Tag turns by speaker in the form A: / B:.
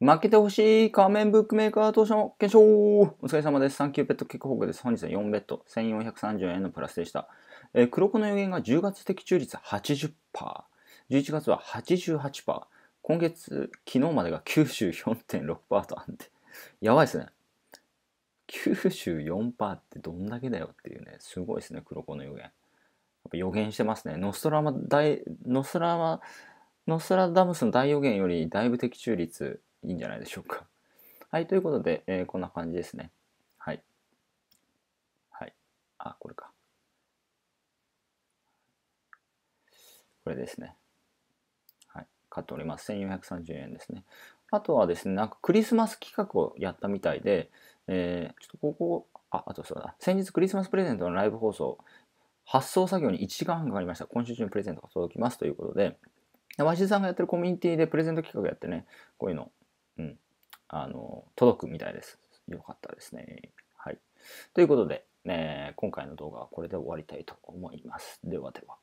A: 負けてほしい仮面ブックメーカー当社の検証お疲れ様です。サンキューペット結構クホです。本日は4ベッド、1430円のプラスでした。えー、黒子の予言が10月的中率80%、11月は88%、今月、昨日までが94.6%とあって、やばいですね。94%ってどんだけだよっていうね、すごいですね、黒子の予言。やっぱ予言してますね。ノストラマ大、ノストラマ、ノストラダムスの大予言よりだいぶ的中率いいんじゃないでしょうか。はい、ということで、えー、こんな感じですね。はい。はい。あ、これか。これですね。はい。買っております。1430円ですね。あとはですね、なんかクリスマス企画をやったみたいで、えー、ちょっとここ、あ、あとそうだ。先日クリスマスプレゼントのライブ放送、発送作業に1時間半かかりました。今週中にプレゼントが届きますということで、鷲紙さんがやってるコミュニティでプレゼント企画やってね、こういうのうん、あの、届くみたいです。よかったですね。はい。ということで、え今回の動画はこれで終わりたいと思います。ではでは。